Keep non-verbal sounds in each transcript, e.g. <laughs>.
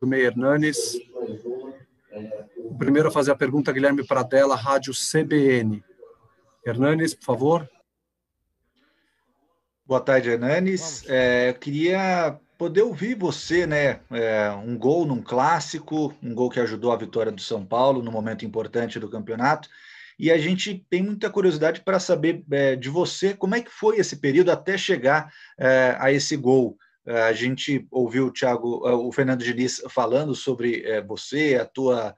do Meir Hernanes. O primeiro a fazer a pergunta, Guilherme Pradella, Rádio CBN. Hernanes, por favor. Boa tarde, Hernanes. É, eu queria poder ouvir você, né? É, um gol num clássico, um gol que ajudou a vitória do São Paulo no momento importante do campeonato. E a gente tem muita curiosidade para saber é, de você como é que foi esse período até chegar é, a esse gol. É, a gente ouviu o Thiago, é, o Fernando Diniz falando sobre é, você, a tua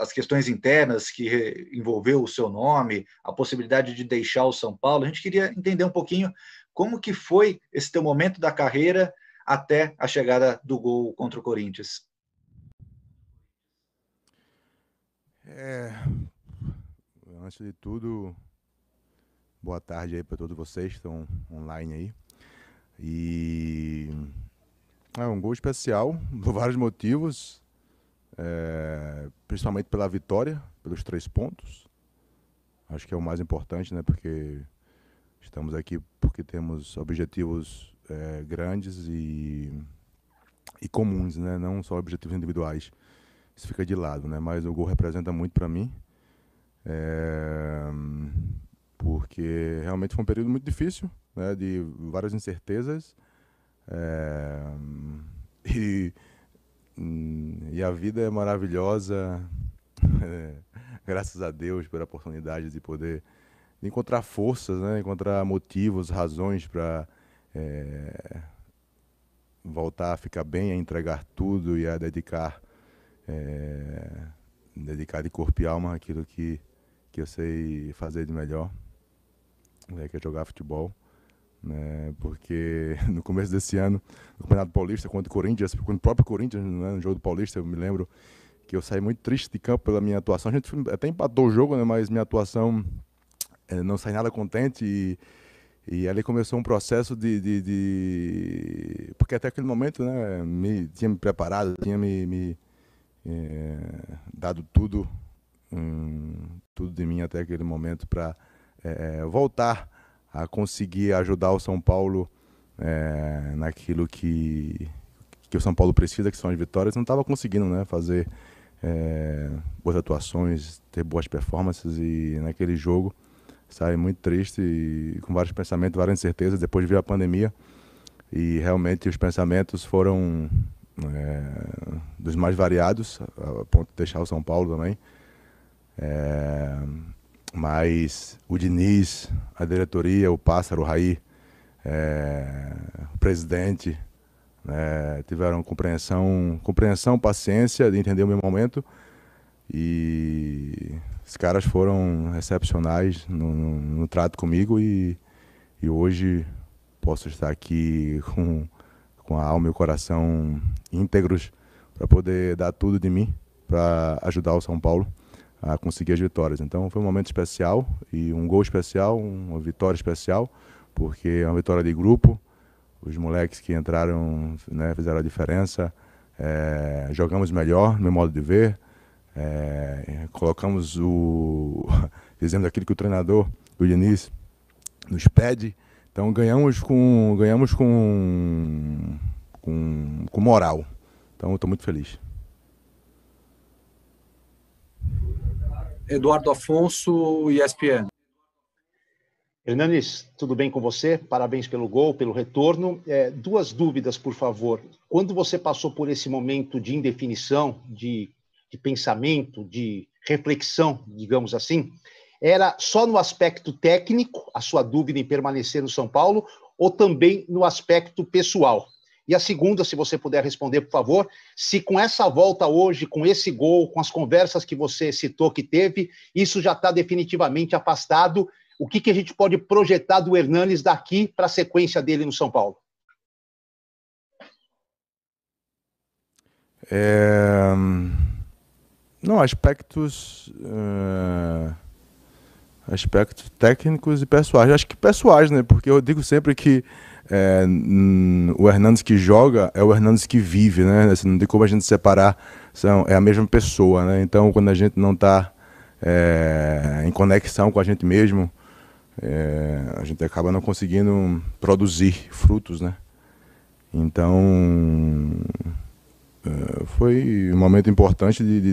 as questões internas que envolveu o seu nome, a possibilidade de deixar o São Paulo. A gente queria entender um pouquinho como que foi esse teu momento da carreira até a chegada do gol contra o Corinthians. É, antes de tudo, boa tarde aí para todos vocês que estão online aí. E é um gol especial <laughs> por vários motivos, é, principalmente pela vitória, pelos três pontos. Acho que é o mais importante, né? Porque estamos aqui porque temos objetivos é, grandes e, e comuns, né? Não só objetivos individuais. Isso fica de lado, né? Mas o gol representa muito para mim. É, porque realmente foi um período muito difícil né, de várias incertezas. É, <laughs> e, hum, e a vida é maravilhosa, <laughs> é, graças a Deus pela oportunidade de poder encontrar forças, né, encontrar motivos, razões para é, eh, voltar a ficar bem, a entregar tudo e a dedicar, eh, dedicar de corpo e alma aquilo que, que eu sei fazer de melhor, né, que é jogar futebol né? Porque <laughs> no começo desse ano, no Campeonato Paulista contra o Corinthians, contra o próprio Corinthians, né? no jogo do Paulista, eu me lembro que eu saí muito triste de campo pela minha atuação. A gente até empatou o jogo, né? Mas minha atuação eh, não saí nada contente e e ali começou um processo de, de, de, Porque até aquele momento, né, me, tinha me preparado, tinha me, me é, dado tudo, hum, tudo de mim até aquele momento para é, eh, voltar a conseguir ajudar o São Paulo é, naquilo que, que o São Paulo precisa, que são as vitórias, não estava conseguindo né, fazer é, boas atuações, ter boas performances e naquele jogo saí muito triste e com vários pensamentos, várias incertezas. Depois veio a pandemia e realmente os pensamentos foram é, dos mais variados, a ponto de deixar o São Paulo também. É, mas o Diniz, a diretoria, o Pássaro, o Raí, é, o presidente, né, tiveram compreensão, compreensão, paciência de entender o meu momento. E os caras foram excepcionais no, no, no trato comigo e, e hoje posso estar aqui <laughs> com, com a alma e o coração íntegros para poder dar tudo de mim para ajudar o São Paulo a conseguir as vitórias. Então foi um momento especial e um gol especial, uma vitória especial, porque é uma vitória de grupo. Os moleques que entraram né, fizeram a diferença. É, jogamos melhor, no meu modo de ver. É, colocamos o. <laughs> Fizemos aquilo que o treinador, o Diniz, nos pede. Então ganhamos com, ganhamos com, com, com moral. Então estou muito feliz. Eduardo Afonso, ESPN. Hernanes, tudo bem com você? Parabéns pelo gol, pelo retorno. É, duas dúvidas, por favor. Quando você passou por esse momento de indefinição, de, de pensamento, de reflexão, digamos assim, era só no aspecto técnico a sua dúvida em permanecer no São Paulo ou também no aspecto pessoal? E a segunda, se você puder responder, por favor, se com essa volta hoje, com esse gol, com as conversas que você citou que teve, isso já está definitivamente afastado. O que, que a gente pode projetar do Hernanes daqui para a sequência dele no São Paulo? É... Hum, Não, aspectos. Uh aspectos técnicos e pessoais. acho que pessoais, né? Porque eu digo sempre que é, o Hernandes que joga é o Hernandes que vive, né? Assim, não tem como a gente separar, são, é a mesma pessoa, né? Então, quando a gente não está é, em conexão com a gente mesmo, é, a gente acaba não conseguindo produzir frutos, né? Então, é, foi um momento importante de, de,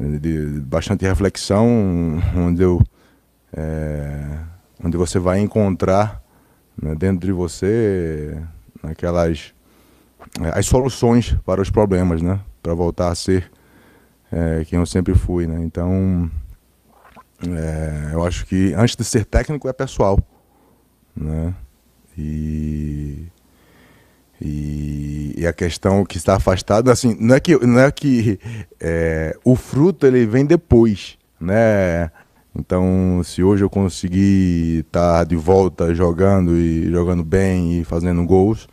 de, de bastante reflexão, onde eu é, onde você vai encontrar né, dentro de você aquelas é, as soluções para os problemas, né? Para voltar a ser é, quem eu sempre fui, né? Então, é, eu acho que antes de ser técnico é pessoal, né? E, e, e a questão que está afastada, assim, não é que, não é que é, o fruto ele vem depois, né? Então, se hoje eu conseguir estar tá de volta jogando e jogando bem e fazendo gols,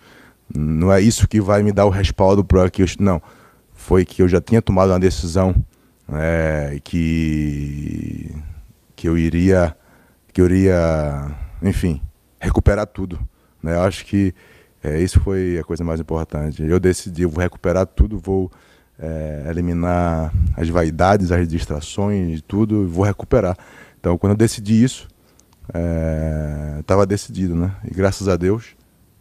não é isso que vai me dar o respaldo para que eu, não foi que eu já tinha tomado uma decisão é, que que eu iria que eu iria enfim recuperar tudo né eu acho que é, isso foi a coisa mais importante eu decidi eu vou recuperar tudo vou é, eliminar as vaidades, as distrações e tudo, vou recuperar. Então, quando eu decidi isso, estava é, decidido, né? E graças a Deus,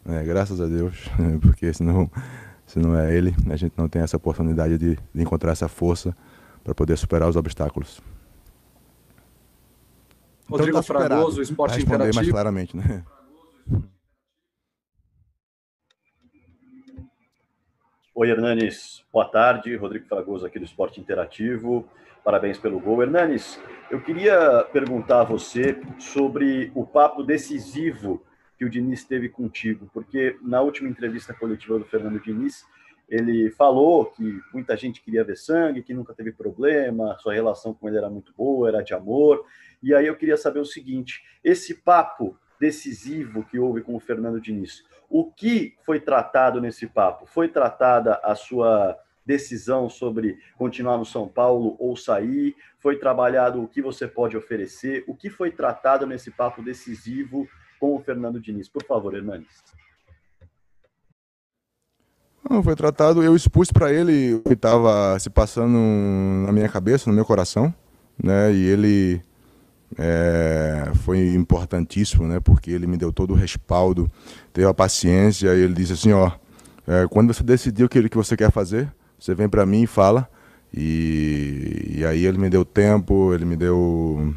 né? graças a Deus, <laughs> porque senão, se não é Ele, a gente não tem essa oportunidade de, de encontrar essa força para poder superar os obstáculos. Rodrigo então, tá Fragoso, Esporte Interativo. mais claramente, né? Oi, Hernanes. Boa tarde. Rodrigo Fragoso aqui do Esporte Interativo. Parabéns pelo gol. Hernanes, eu queria perguntar a você sobre o papo decisivo que o Diniz teve contigo, porque na última entrevista coletiva do Fernando Diniz, ele falou que muita gente queria ver sangue, que nunca teve problema, sua relação com ele era muito boa, era de amor. E aí eu queria saber o seguinte: esse papo decisivo que houve com o Fernando Diniz, o que foi tratado nesse papo? Foi tratada a sua decisão sobre continuar no São Paulo ou sair? Foi trabalhado o que você pode oferecer? O que foi tratado nesse papo decisivo com o Fernando Diniz? Por favor, Hernanes. Não, foi tratado, eu expus para ele o que estava se passando na minha cabeça, no meu coração, né? E ele é, foi importantíssimo, né? Porque ele me deu todo o respaldo, teve a paciência e ele disse assim, ó, é, quando você decidiu o que você quer fazer, você vem para mim e fala. E, e, aí ele me deu tempo, ele me deu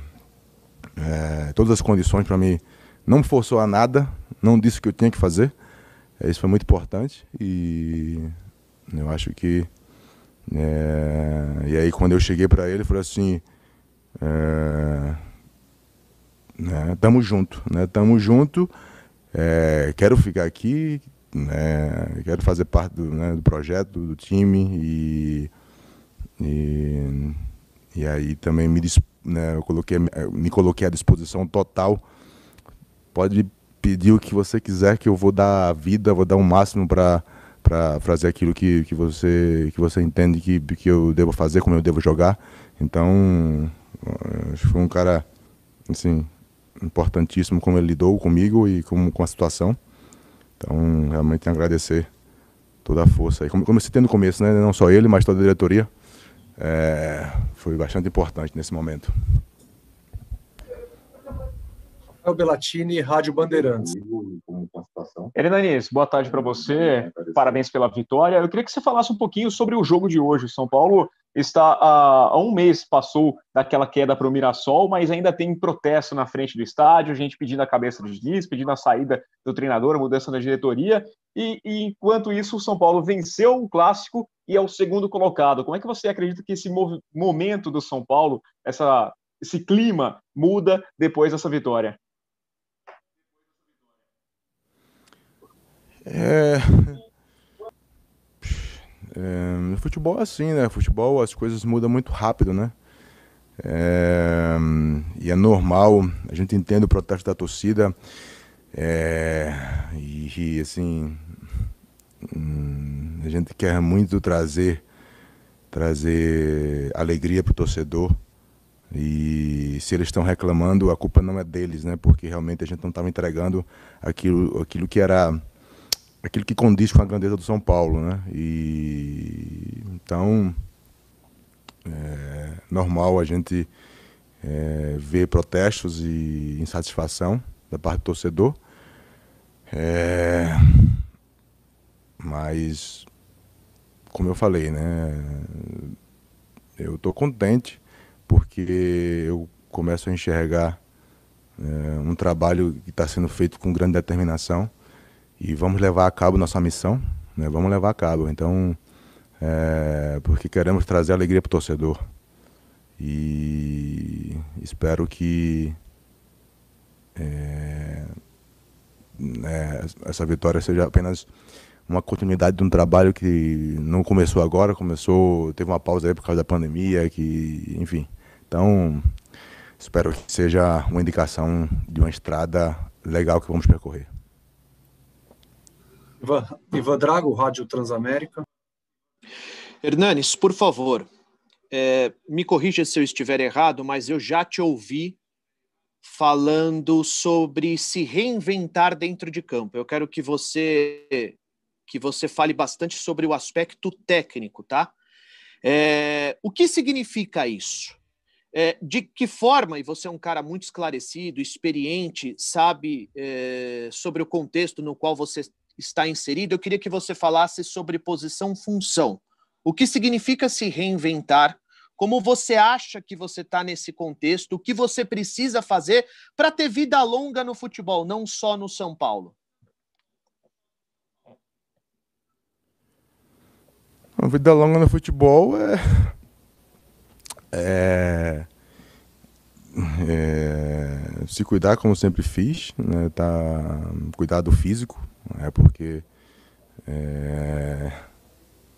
é, todas as condições para mim. Não me forçou a nada, não disse o que eu tinha que fazer. É, isso foi muito importante e eu acho que é, e aí quando eu cheguei para ele, ele falou assim, é, né? Tamo junto, né? Tamo junto. É, quero ficar aqui, né? Quero fazer parte do, né, do projeto, do time e, e, e aí também me né, eu coloquei, eh, me coloquei à disposição total. Pode pedir o que você quiser, que eu vou dar a vida, vou dar o um máximo para para fazer aquilo que, que você que você entende que, que eu devo fazer, como eu devo jogar. Então, eh, acho que foi um cara assim, importantíssimo como ele lidou comigo e como, com a situação. Então, realmente agradecer toda a força e Como, você tem no começo, né? não só ele, mas toda a diretoria, é, foi bastante importante nesse momento. Rafael Belatini, Rádio Bandeirantes. Hernaniz, boa tarde para você, parabéns pela vitória. Eu queria que você falasse um pouquinho sobre o jogo de hoje. São Paulo está a, ah, a um mês passou daquela queda para o Mirassol, mas ainda tem protesto na frente do estádio, gente pedindo a cabeça do Diniz, pedindo a saída do treinador, a mudança da diretoria. E, e, enquanto isso, o São Paulo venceu um clássico e é o segundo colocado. Como é que você acredita que esse momento do São Paulo, essa, esse clima, muda depois dessa vitória? É, é, no futebol é assim, né? Futebol as coisas mudam muito rápido, né? É, e é normal, a gente entende o protesto da torcida. É, e, assim, hum, a gente quer muito trazer, trazer alegria para o torcedor. E se eles estão reclamando, a culpa não é deles, né? Porque realmente a gente não estava entregando aquilo, aquilo que era aquilo que condiz com a grandeza do São Paulo, né? E então é normal a gente é, ver protestos e insatisfação da parte do torcedor, é, mas como eu falei, né? Eu estou contente porque eu começo a enxergar é, um trabalho que está sendo feito com grande determinação e vamos levar a cabo nossa missão, né? vamos levar a cabo. Então, é, porque queremos trazer alegria para o torcedor. E espero que é, é, essa vitória seja apenas uma continuidade de um trabalho que não começou agora, começou, teve uma pausa aí por causa da pandemia, que, enfim. Então, espero que seja uma indicação de uma estrada legal que vamos percorrer. Ivan, Ivan Drago, Rádio Transamérica. Hernanes, por favor, é, me corrija se eu estiver errado, mas eu já te ouvi falando sobre se reinventar dentro de campo. Eu quero que você que você fale bastante sobre o aspecto técnico, tá? É, o que significa isso? É, de que forma, e você é um cara muito esclarecido, experiente, sabe é, sobre o contexto no qual você está inserido, eu queria que você falasse sobre posição-função. O que significa se reinventar? Como você acha que você está nesse contexto? O que você precisa fazer para ter vida longa no futebol, não só no São Paulo? A vida longa no futebol é... é... É, se cuidar como sempre fiz, né, tá, cuidado físico, né, porque é,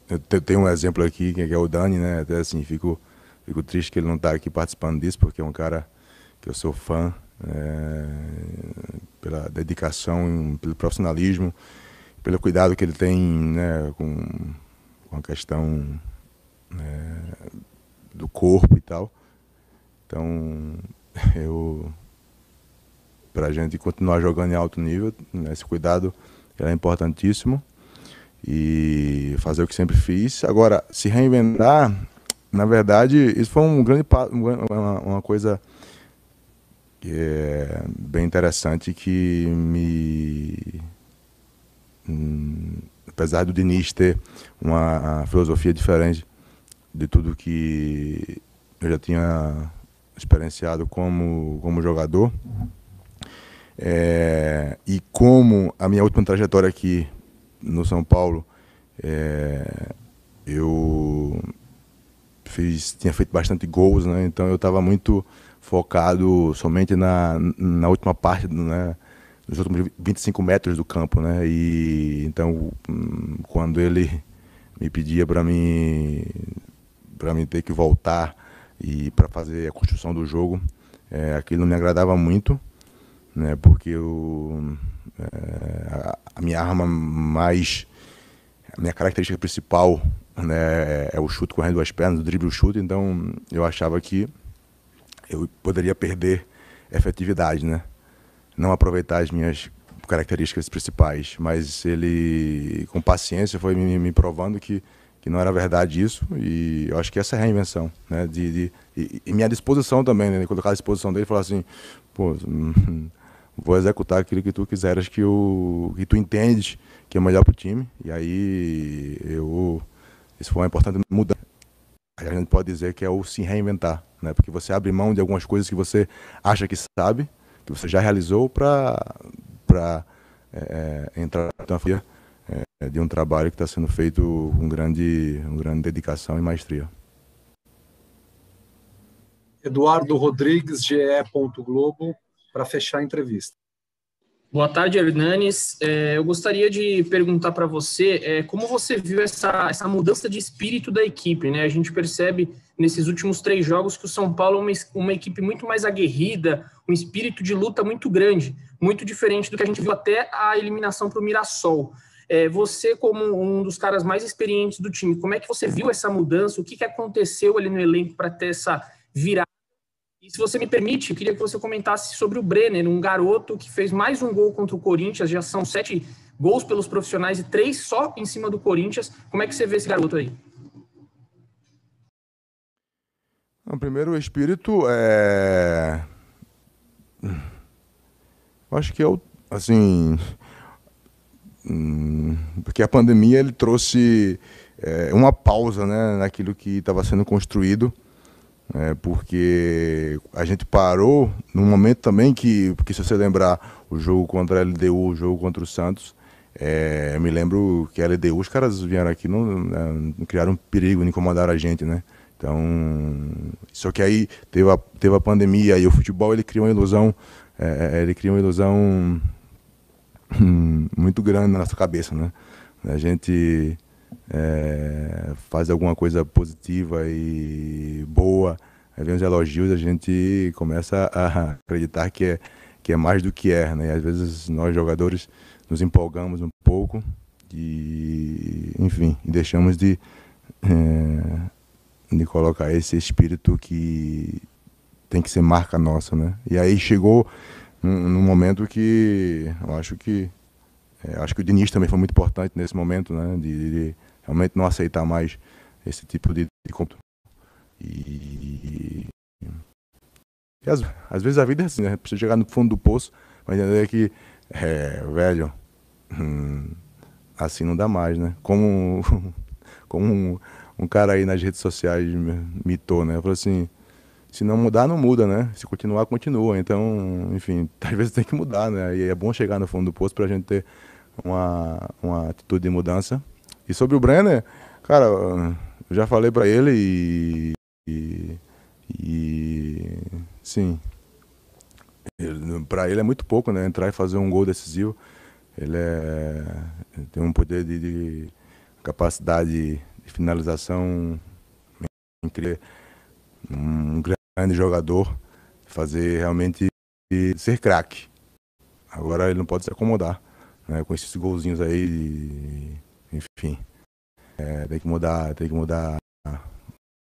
eu tenho um exemplo aqui que é o Dani, né, até assim, fico, fico triste que ele não está aqui participando disso, porque é um cara que eu sou fã é, pela dedicação, pelo profissionalismo, pelo cuidado que ele tem né, com, com a questão é, do corpo e tal. Então, <laughs> eu para a gente continuar jogando em alto nível. Né? Esse cuidado é importantíssimo e fazer o que sempre fiz. Agora, se reinventar, na verdade, isso foi um grande uma, uma coisa que é bem interessante que me hum, apesar do Diniz ter uma filosofia diferente de tudo que eu já tinha experienciado como como jogador, uhum. É, e como a minha última trajetória aqui no São Paulo, é, eu fiz, tinha feito bastante gols, né? então eu estava muito focado somente na, na última parte, né? nos últimos 25 metros do campo, né? E então hum, quando ele me pedia para mim para mim ter que voltar e para fazer a construção do jogo, é, aquilo não me agradava muito né? Porque eu, eh, é, a minha arma mais, a minha característica principal, né, é o chute correndo duas pernas, o drible, o chute. Então eu achava que eu poderia perder efetividade, né? Não aproveitar as minhas características principais, mas ele, com paciência, foi me, me provando que que não era verdade isso e eu acho que essa é a reinvenção né de, de e, e, minha disposição também né eu à disposição dele falou assim pô hum, vou executar aquilo que tu quiseres que, eu, que tu entendes que é melhor para o time. E aí eu isso foi uma importante mudança. A gente pode dizer que é o se reinventar, né? Porque você abre mão de algumas coisas que você acha que sabe, que você já realizou para é, é, entrar na fia é, de um trabalho que está sendo feito com grande com grande dedicação e maestria. Eduardo Rodrigues, GE. Globo para fechar a entrevista. Boa tarde, Hernanes. É, eu gostaria de perguntar para você é, como você viu essa, essa mudança de espírito da equipe. Né? A gente percebe nesses últimos três jogos que o São Paulo é uma, uma equipe muito mais aguerrida, um espírito de luta muito grande, muito diferente do que a gente viu até a eliminação para o Mirassol. É, você, como um dos caras mais experientes do time, como é que você viu essa mudança? O que, que aconteceu ali no elenco para ter essa virada e se você me permite, eu queria que você comentasse sobre o Brenner, um garoto que fez mais um gol contra o Corinthians, já são sete gols pelos profissionais e três só em cima do Corinthians. Como é que você vê esse garoto aí? Não, primeiro, o espírito é. Acho que é o. Assim. Hum, porque a pandemia ele trouxe é, uma pausa né, naquilo que estava sendo construído né, porque a gente parou num momento também que, porque se você lembrar o jogo contra a LDU, o jogo contra o Santos, é, eu me lembro que a LDU, os caras vieram aqui, não, né, não criaram perigo, não incomodaram a gente, né? Então, só que aí teve a, teve a pandemia e o futebol ele cria uma ilusão, é, é ele cria uma ilusão hum, muito grande na nossa cabeça, né? A gente é, faz alguma coisa positiva e boa, aí vem os elogios, a gente começa a acreditar que é, que é mais do que é, né? E às vezes nós jogadores nos empolgamos um pouco e, enfim, deixamos de, é, de colocar esse espírito que tem que ser marca nossa, né? E aí chegou num, momento que eu acho que é, acho que o Diniz também foi muito importante nesse momento, né? De, de realmente não aceitar mais esse tipo de, de conto. E, e, e às, às, vezes a vida é assim, né? Precisa chegar no fundo do poço, mas entender que, é, velho, hum, assim não dá mais, né? Como, <laughs> como um, um, cara aí nas redes sociais mitou, né? Falou assim, se não mudar, não muda, né? Se continuar, continua. Então, enfim, <laughs> às vezes tem que mudar, né? E é bom chegar no fundo do poço para a gente ter uma, uma atitude de mudança. E sobre o Brenner, cara, eu já falei para ele e, e, e sim, para ele é muito pouco, né? Entrar e fazer um gol decisivo. Ele é, tem um poder de, de capacidade de finalização incrível um grande jogador, fazer realmente ser craque. Agora ele não pode se acomodar né, com esses golzinhos aí, e, enfim. É, tem que mudar, tem que mudar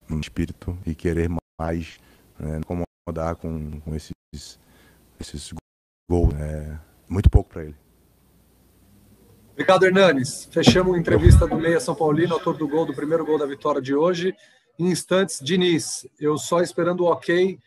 o espírito e querer mais, né, incomodar com, com esses, esses gols. É, muito pouco para ele. Obrigado, Hernanes. Fechamos a entrevista do Meia São Paulino, autor do gol, do primeiro gol da vitória de hoje. Em instantes, Diniz, eu só esperando o ok